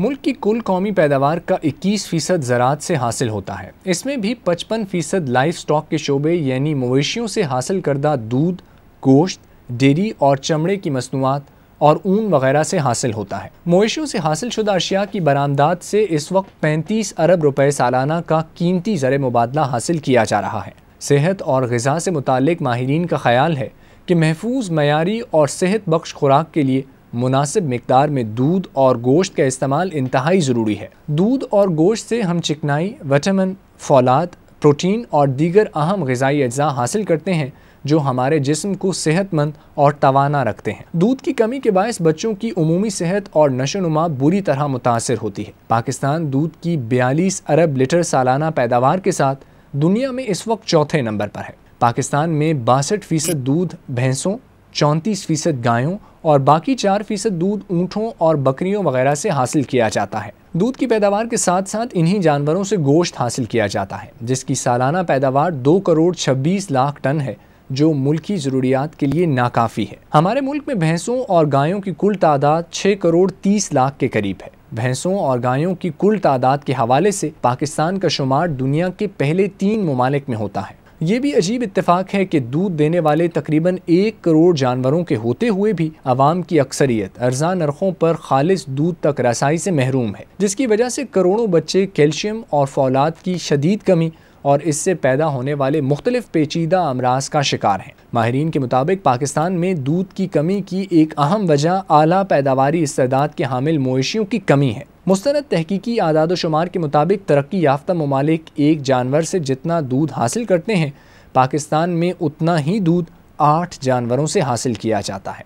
मुल्क की कुल कौमी पैदावार का 21 फ़ीसद ज़रात से हासिल होता है इसमें भी 55 फ़ीसद लाइफ स्टॉक के शोबे यानी मवेशियों से हासिल करदा दूध गोश्त डेरी और चमड़े की मसनूआत और ऊन वगैरह से हासिल होता है मवेशियों से हासिल शुदा अशिया की बरामदात से इस वक्त पैंतीस अरब रुपये सालाना का कीमती ज़र मुबादला हासिल किया जा रहा है सेहत और गज़ा से मुतल माहरीन का ख्याल है कि महफूज मैारी और सेहत बख्श खुराक के लिए मुनासिब मकदार में दूध और गोश्त का इस्तेमाल इंतहाई ज़रूरी है दूध और गोश्त से हम चिकनाई वटामिन फौलाद प्रोटीन और दीगर अहम गज़ाई अज्जा हासिल करते हैं जो हमारे जिस्म को सेहतमंद और तवाना रखते हैं दूध की कमी के बायस बच्चों की अमूमी सेहत और नशोनुमा बुरी तरह मुतासर होती है पाकिस्तान दूध की बयालीस अरब लीटर सालाना पैदावार के साथ दुनिया में इस वक्त चौथे नंबर पर है पाकिस्तान में बासठ फ़ीसद दूध भैंसों चौंतीस फ़ीसद गायों और बाकी चार फीसद दूध ऊँटों और बकरियों वगैरह से हासिल किया जाता है दूध की पैदावार के साथ साथ इन्हीं जानवरों से गोश्त हासिल किया जाता है जिसकी सालाना पैदावार दो करोड़ छब्बीस लाख टन है जो मुल्क की ज़रूरियात के लिए नाकाफ़ी है हमारे मुल्क में भैंसों और गायों की कुल तादाद छः करोड़ तीस लाख के करीब है भैंसों और गायों की कुल तादाद के हवाले से पाकिस्तान का शुमार दुनिया के पहले तीन ममालिक में होता है ये भी अजीब इत्तेफाक है कि दूध देने वाले तकरीबन एक करोड़ जानवरों के होते हुए भी आवाम की अक्सरियत अर्जा नरखों पर खालिश दूध तक रसाई से महरूम है जिसकी वजह से करोड़ों बच्चे कैल्शियम और फौलाद की शदीद कमी और इससे पैदा होने वाले मुख्तलिफ पेचीदा अमराज का शिकार हैं माहरीन के मुताबिक पाकिस्तान में दूध की कमी की एक अहम वजह आला पैदावारी इस्तेदाद के हामिल मवेशियों की कमी है मुस्ंद तहकीकी आदाद शुमार के मुताबिक तरक्की याफ्ता ममालिक एक जानवर से जितना दूध हासिल करते हैं पाकिस्तान में उतना ही दूध आठ जानवरों से हासिल किया जाता है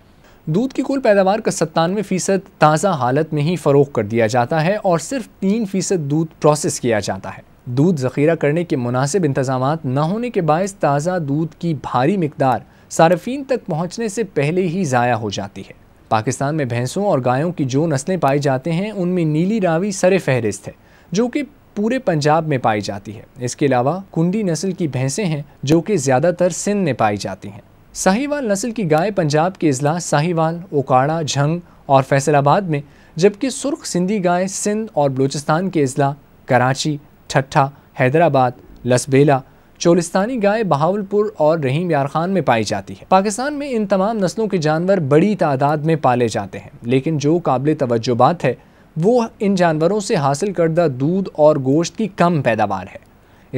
दूध की कुल पैदावार का सत्तानवे फ़ीसद ताज़ा हालत में ही फ़रोख कर दिया जाता है और सिर्फ तीन फ़ीसद दूध प्रोसेस किया जाता है दूध ज़ख़ीरा करने के मुनासिब इंतजाम न होने के बायस ताज़ा दूध की भारी मकदार सार्फिन तक पहुँचने से पहले ही ज़ाया हो जाती है पाकिस्तान में भैंसों और गायों की जो नस्लें पाई जाते हैं उनमें नीली रावी सर फहरिस्त है जो कि पूरे पंजाब में पाई जाती है इसके अलावा कुंडी नस्ल की भैंसें हैं जो कि ज़्यादातर सिंध में पाई जाती हैं साहिवाल नस्ल की गाय पंजाब के अजला साहिवाल ओकाड़ा झंग और फैसलाबाद में जबकि सुर्ख सिंधी गाय सिंध और बलूचिस्तान के अजला कराची ठट्ठा हैदराबाद लसबेला चोलिस्तानी गाय बहावलपुर और रहीम यार खान में पाई जाती है पाकिस्तान में इन तमाम नस्लों के जानवर बड़ी तादाद में पाले जाते हैं लेकिन जो काबिल तोज्जो बात है वो इन जानवरों से हासिल करदा दूध और गोश्त की कम पैदावार है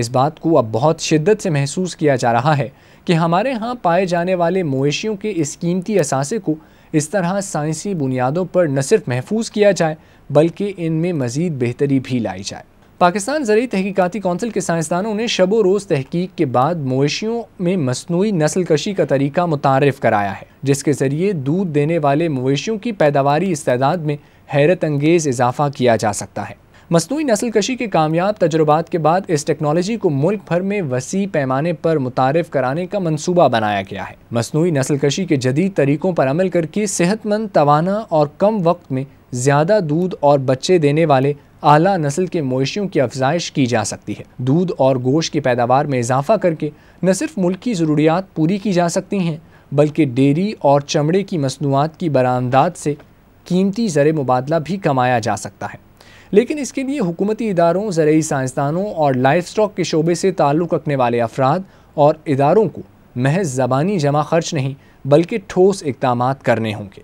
इस बात को अब बहुत शिद्दत से महसूस किया जा रहा है कि हमारे यहाँ पाए जाने वाले मवेशियों के इस कीमती असासे को इस तरह साइंसी बुनियादों पर न सिर्फ महफूज किया जाए बल्कि इनमें मज़ीद बेहतरी भी लाई जाए पाकिस्तान ज़रिए तहकीकती कौंसिल के साइंसदानों ने शबो रोज़ तहकीक के बाद मवेशियों में मसनू नस्ल कशी का तरीका मुतारफ़ कराया है जिसके ज़रिए दूध देने वाले मवेशियों की पैदावार इस्तेदाद में हैरत अंगेज़ इजाफा किया जा सकता है मसनू नस्ल कशी के कामयाब तजुर्बा के बाद इस टेक्नोलॉजी को मुल्क भर में वसी पैमाने पर मुतारफ़ कराने का मनसूबा बनाया गया है मसनू नस्ल कशी के जदीद तरीकों पर अमल करके सेहतमंद तोाना और कम वक्त में ज़्यादा दूध और बच्चे देने वाले आला नस्ल के मवेशियों की अफजाइश की जा सकती है दूध और गोश की पैदावार में इजाफा करके न सिर्फ मुल्क की ज़रूरियात पूरी की जा सकती हैं बल्कि डेयरी और चमड़े की मसनूआत की बरामदात से कीमती ज़र मुबादला भी कमाया जा सकता है लेकिन इसके लिए हुकूमती इदारों ज़रूरी साइंसदानों और लाइफ स्टॉक के शोबे से ताल्लुक़ रखने वाले अफराद और इदारों को महज ज़बानी जमा खर्च नहीं बल्कि ठोस इकदाम करने होंगे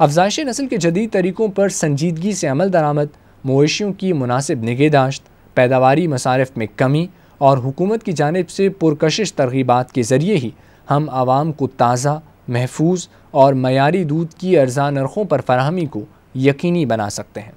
अफजाइश नस्ल के जदीद तरीक़ों पर संजीदगी से अमल दरामद मवेशियों की मुनासिब निगहदाश्त पैदावारी मसारफ में कमी और हुकूमत की जानब से पुरकशिश तरगीबात के ज़रिए ही हम आवाम को ताज़ा महफूज और मयारी दूध की अर्जा नरखों पर फरहमी को यकीनी बना सकते हैं